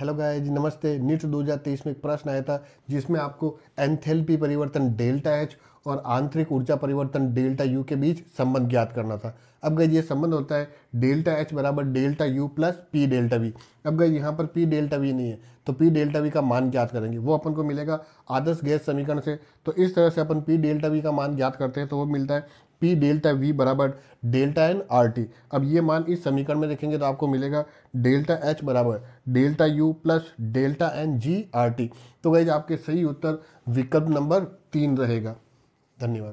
hello गाय जी नमस्ते NEET 2023 में एक प्रश्न आया था जिसमें आपको एंथेल्पी परिवर्तन डेल्टा एच और आंतरिक ऊर्जा परिवर्तन डेल्टा यू के बीच संबंध ज्ञात करना था अब गई ये संबंध होता है डेल्टा एच बराबर delta U plus P delta V अब गई यहाँ पर पी डेल्टा वी नहीं है तो पी डेल्टा वी का मान ज्ञात करेंगे वो अपन को मिलेगा आदर्श गैस समीकरण से तो इस तरह से अपन पी डेल्टा वी का मान ज्ञात करते हैं तो वो मिलता है पी डेल्टा वी बराबर डेल्टा एन आर टी अब ये मान इस समीकरण में देखेंगे तो आपको मिलेगा डेल्टा एच बराबर delta U plus delta N G R T तो वही आपके सही उत्तर विकल्प नंबर तीन रहेगा धन्यवाद